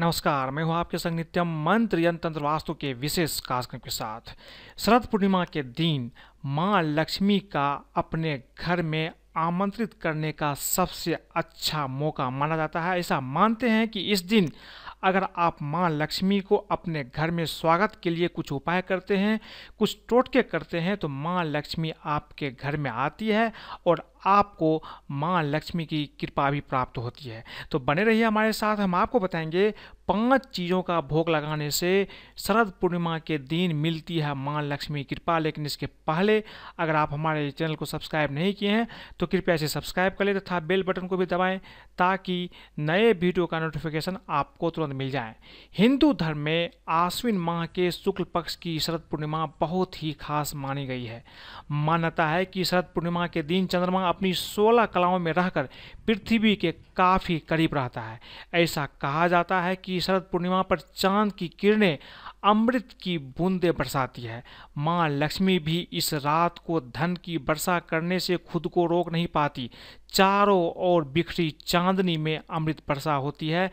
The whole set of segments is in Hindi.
नमस्कार मैं हूं आपके संग नित्यम मंत्र यंत्र वास्तु के विशेष कार्यक्रम के साथ शरद पूर्णिमा के दिन मां लक्ष्मी का अपने घर में आमंत्रित करने का सबसे अच्छा मौका माना जाता है ऐसा मानते हैं कि इस दिन अगर आप माँ लक्ष्मी को अपने घर में स्वागत के लिए कुछ उपाय करते हैं कुछ टोटके करते हैं तो माँ लक्ष्मी आपके घर में आती है और आपको माँ लक्ष्मी की कृपा भी प्राप्त होती है तो बने रहिए हमारे साथ हम आपको बताएंगे पांच चीज़ों का भोग लगाने से शरद पूर्णिमा के दिन मिलती है माँ लक्ष्मी कृपा लेकिन इसके पहले अगर आप हमारे चैनल को सब्सक्राइब नहीं किए हैं तो कृपया इसे सब्सक्राइब कर लें तथा बेल बटन को भी दबाएं ताकि नए वीडियो का नोटिफिकेशन आपको तुरंत मिल जाए हिंदू धर्म में आश्विन माह के शुक्ल पक्ष की शरद पूर्णिमा बहुत ही खास मानी गई है मान्यता है कि शरद पूर्णिमा के दिन चंद्रमा अपनी सोलह कलाओं में रहकर पृथ्वी के काफ़ी करीब रहता है ऐसा कहा जाता है कि शरद पूर्णिमा पर चांद की किरणें अमृत की बूंदे बरसाती है माँ लक्ष्मी भी इस रात को धन की वर्षा करने से खुद को रोक नहीं पाती चारों ओर बिखरी चांदनी में अमृत वर्षा होती है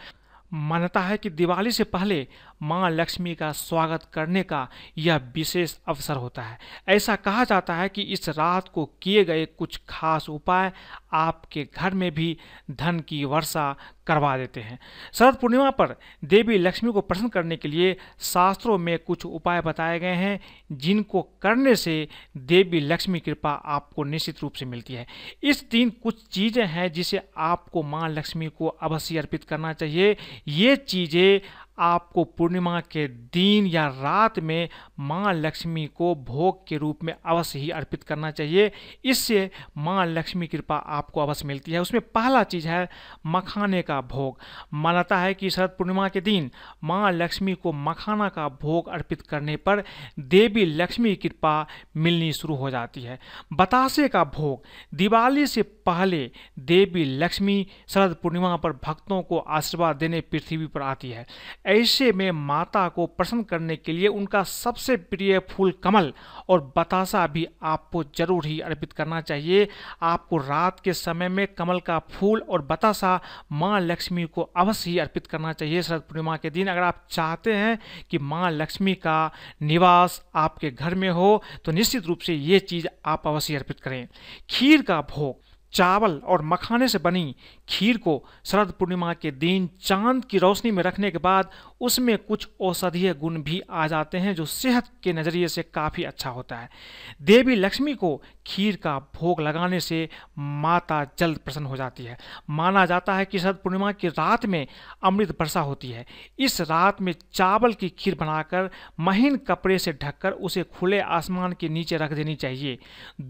मान्यता है कि दिवाली से पहले माँ लक्ष्मी का स्वागत करने का यह विशेष अवसर होता है ऐसा कहा जाता है कि इस रात को किए गए कुछ खास उपाय आपके घर में भी धन की वर्षा करवा देते हैं शरद पूर्णिमा पर देवी लक्ष्मी को प्रसन्न करने के लिए शास्त्रों में कुछ उपाय बताए गए हैं जिनको करने से देवी लक्ष्मी कृपा आपको निश्चित रूप से मिलती है इस दिन कुछ चीज़ें हैं जिसे आपको माँ लक्ष्मी को अवश्य अर्पित करना चाहिए ये चीज़ें आपको पूर्णिमा के दिन या रात में माँ लक्ष्मी को भोग के रूप में अवश्य ही अर्पित करना चाहिए इससे माँ लक्ष्मी कृपा आपको अवश्य मिलती है उसमें पहला चीज़ है मखाने का भोग मान्यता है कि शरद पूर्णिमा के दिन माँ लक्ष्मी को मखाना का भोग अर्पित करने पर देवी लक्ष्मी कृपा मिलनी शुरू हो जाती है बताशे का भोग दिवाली से पहले देवी लक्ष्मी शरद पूर्णिमा पर भक्तों को आशीर्वाद देने पृथ्वी पर आती है ऐसे में माता को प्रसन्न करने के लिए उनका सबसे प्रिय फूल कमल और बतासा भी आपको जरूर ही अर्पित करना चाहिए आपको रात के समय में कमल का फूल और बतासा माँ लक्ष्मी को अवश्य ही अर्पित करना चाहिए शरद पूर्णिमा के दिन अगर आप चाहते हैं कि माँ लक्ष्मी का निवास आपके घर में हो तो निश्चित रूप से ये चीज़ आप अवश्य अर्पित करें खीर का भोग चावल और मखाने से बनी खीर को शरद पूर्णिमा के दिन चांद की रोशनी में रखने के बाद उसमें कुछ औषधीय गुण भी आ जाते हैं जो सेहत के नज़रिए से काफ़ी अच्छा होता है देवी लक्ष्मी को खीर का भोग लगाने से माता जल्द प्रसन्न हो जाती है माना जाता है कि शरद पूर्णिमा की रात में अमृत वर्षा होती है इस रात में चावल की खीर बनाकर महीन कपड़े से ढककर उसे खुले आसमान के नीचे रख देनी चाहिए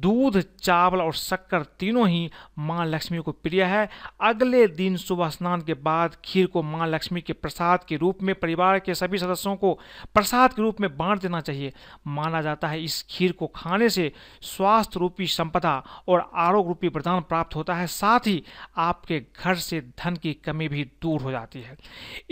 दूध चावल और शक्कर तीनों ही पानी माँ लक्ष्मी को प्रिय है अगले दिन सुबह स्नान के बाद खीर को माँ लक्ष्मी के प्रसाद के रूप में परिवार के सभी सदस्यों को प्रसाद के रूप में बांट देना चाहिए माना जाता है इस खीर को खाने से स्वास्थ्य रूपी संपदा और आरोग्य रूपी वरदान प्राप्त होता है साथ ही आपके घर से धन की कमी भी दूर हो जाती है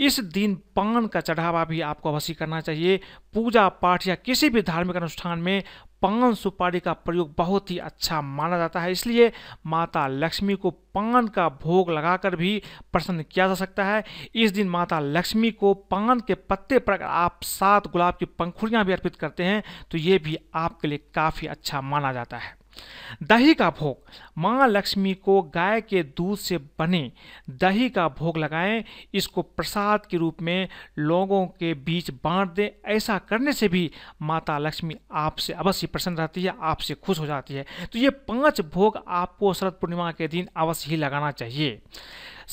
इस दिन पान का चढ़ावा भी आपको अवश्य करना चाहिए पूजा पाठ या किसी भी धार्मिक अनुष्ठान में पान सुपारी का प्रयोग बहुत ही अच्छा माना जाता है इसलिए माता लक्ष्मी को पान का भोग लगाकर भी प्रसन्न किया जा सकता है इस दिन माता लक्ष्मी को पान के पत्ते पर अगर आप सात गुलाब की पंखुड़ियाँ भी अर्पित करते हैं तो ये भी आपके लिए काफ़ी अच्छा माना जाता है दही का भोग माँ लक्ष्मी को गाय के दूध से बने दही का भोग लगाएं इसको प्रसाद के रूप में लोगों के बीच बांट दें ऐसा करने से भी माता लक्ष्मी आपसे अवश्य प्रसन्न रहती है आपसे खुश हो जाती है तो ये पांच भोग आपको शरद पूर्णिमा के दिन अवश्य ही लगाना चाहिए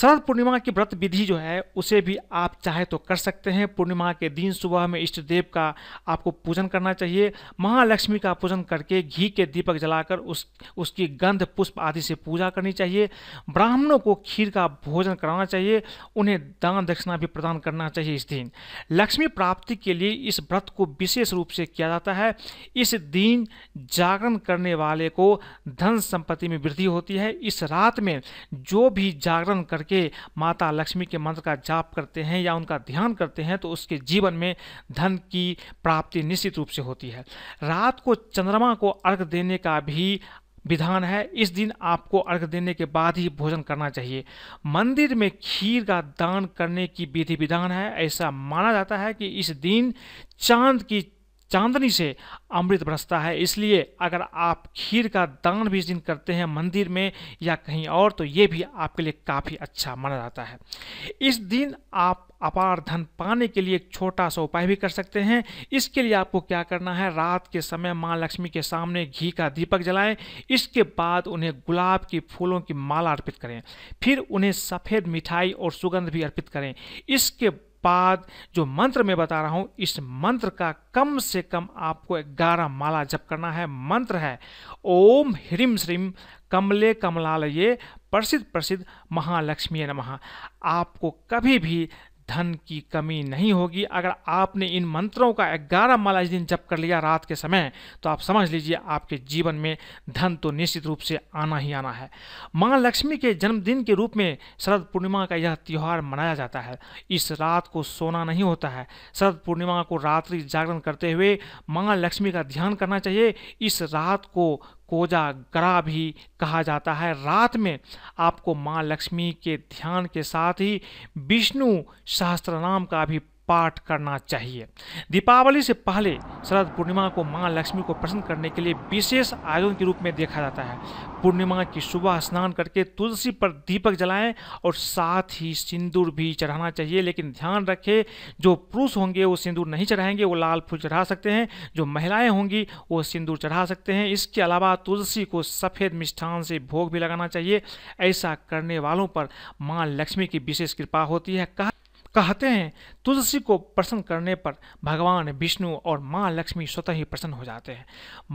शरद पूर्णिमा की व्रत विधि जो है उसे भी आप चाहे तो कर सकते हैं पूर्णिमा के दिन सुबह में इष्ट देव का आपको पूजन करना चाहिए महालक्ष्मी का पूजन करके घी के दीपक जलाकर उस उसकी गंध पुष्प आदि से पूजा करनी चाहिए ब्राह्मणों को खीर का भोजन कराना चाहिए उन्हें दान दक्षिणा भी प्रदान करना चाहिए इस दिन लक्ष्मी प्राप्ति के लिए इस व्रत को विशेष रूप से किया जाता है इस दिन जागरण करने वाले को धन संपत्ति में वृद्धि होती है इस रात में जो भी जागरण कर करके माता लक्ष्मी के मंत्र का जाप करते हैं या उनका ध्यान करते हैं तो उसके जीवन में धन की प्राप्ति निश्चित रूप से होती है रात को चंद्रमा को अर्घ देने का भी विधान है इस दिन आपको अर्घ देने के बाद ही भोजन करना चाहिए मंदिर में खीर का दान करने की विधि विधान है ऐसा माना जाता है कि इस दिन चांद की चांदनी से अमृत बरसता है इसलिए अगर आप खीर का दान भी इस दिन करते हैं मंदिर में या कहीं और तो ये भी आपके लिए काफ़ी अच्छा माना जाता है इस दिन आप अपार धन पाने के लिए एक छोटा सा उपाय भी कर सकते हैं इसके लिए आपको क्या करना है रात के समय माँ लक्ष्मी के सामने घी का दीपक जलाएं इसके बाद उन्हें गुलाब की फूलों की माला अर्पित करें फिर उन्हें सफ़ेद मिठाई और सुगंध भी अर्पित करें इसके पाद जो मंत्र में बता रहा हूं इस मंत्र का कम से कम आपको ग्यारह माला जप करना है मंत्र है ओम ह्रीम श्रीम कमले कमलाल ये प्रसिद्ध प्रसिद्ध महालक्ष्मी नमः आपको कभी भी धन की कमी नहीं होगी अगर आपने इन मंत्रों का ग्यारह माला इस दिन जप कर लिया रात के समय तो आप समझ लीजिए आपके जीवन में धन तो निश्चित रूप से आना ही आना है माँ लक्ष्मी के जन्मदिन के रूप में शरद पूर्णिमा का यह त्यौहार मनाया जाता है इस रात को सोना नहीं होता है शरद पूर्णिमा को रात्रि जागरण करते हुए माँ लक्ष्मी का ध्यान करना चाहिए इस रात को कोजा ग्रह भी कहा जाता है रात में आपको माँ लक्ष्मी के ध्यान के साथ ही विष्णु नाम का भी पाठ करना चाहिए दीपावली से पहले शरद पूर्णिमा को मां लक्ष्मी को प्रसन्न करने के लिए विशेष आयोजन के रूप में देखा जाता है पूर्णिमा की सुबह स्नान करके तुलसी पर दीपक जलाएं और साथ ही सिंदूर भी चढ़ाना चाहिए लेकिन ध्यान रखें जो पुरुष होंगे वो सिंदूर नहीं चढ़ाएंगे वो लाल फूल चढ़ा सकते हैं जो महिलाएं होंगी वो सिंदूर चढ़ा सकते हैं इसके अलावा तुलसी को सफ़ेद मिष्ठान से भोग भी लगाना चाहिए ऐसा करने वालों पर माँ लक्ष्मी की विशेष कृपा होती है कहा कहते हैं तुलसी को प्रसन्न करने पर भगवान विष्णु और माँ लक्ष्मी स्वतः ही प्रसन्न हो जाते हैं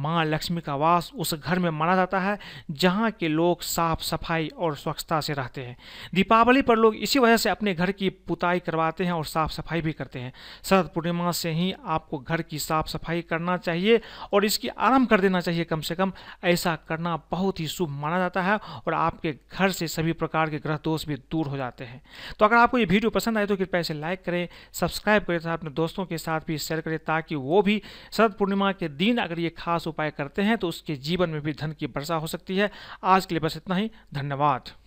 माँ लक्ष्मी का वास उस घर में माना जाता है जहाँ के लोग साफ सफाई और स्वच्छता से रहते हैं दीपावली पर लोग इसी वजह से अपने घर की पुताई करवाते हैं और साफ सफाई भी करते हैं शरद पूर्णिमा से ही आपको घर की साफ सफाई करना चाहिए और इसकी आराम कर देना चाहिए कम से कम ऐसा करना बहुत ही शुभ माना जाता है और आपके घर से सभी प्रकार के ग्रह दोष भी दूर हो जाते हैं तो अगर आपको ये वीडियो पसंद आए तो कृपया इसे लाइक करें सब्सक्राइब करें तथा अपने दोस्तों के साथ भी शेयर करें ताकि वो भी शरद पूर्णिमा के दिन अगर ये खास उपाय करते हैं तो उसके जीवन में भी धन की वर्षा हो सकती है आज के लिए बस इतना ही धन्यवाद